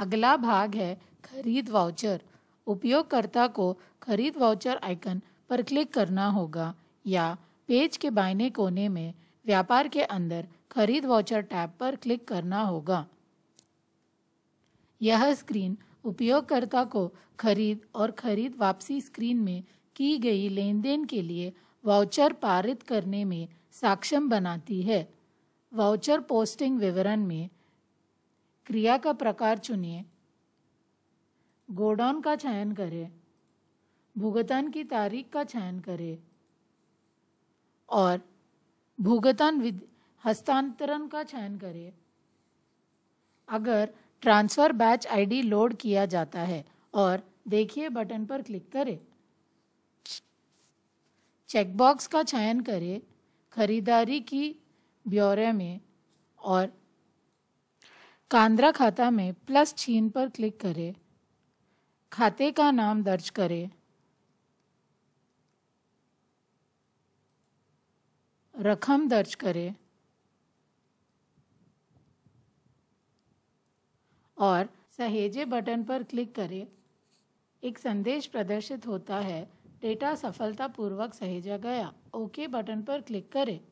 अगला भाग है खरीद वाउचर उपयोगकर्ता को खरीद वाउचर आइकन पर क्लिक करना होगा या पेज के बाइने कोने में व्यापार के अंदर खरीद वाउचर टैब पर क्लिक करना होगा यह स्क्रीन उपयोगकर्ता को खरीद और खरीद वापसी स्क्रीन में की गई लेन देन के लिए वाउचर पारित करने में सक्षम बनाती है वाउचर पोस्टिंग विवरण में क्रिया का प्रकार चुनिए गोडाउन का चयन करें भुगतान की तारीख का चयन करें और भुगतान हस्तांतरण का चयन करें अगर ट्रांसफ़र बैच आईडी लोड किया जाता है और देखिए बटन पर क्लिक करें चेकबॉक्स का चयन करें खरीदारी की ब्यौरे में और कांद्रा खाता में प्लस छीन पर क्लिक करें खाते का नाम दर्ज करें रकम दर्ज करें और सहेजे बटन पर क्लिक करें एक संदेश प्रदर्शित होता है डेटा सफलतापूर्वक सहेजा गया ओके बटन पर क्लिक करें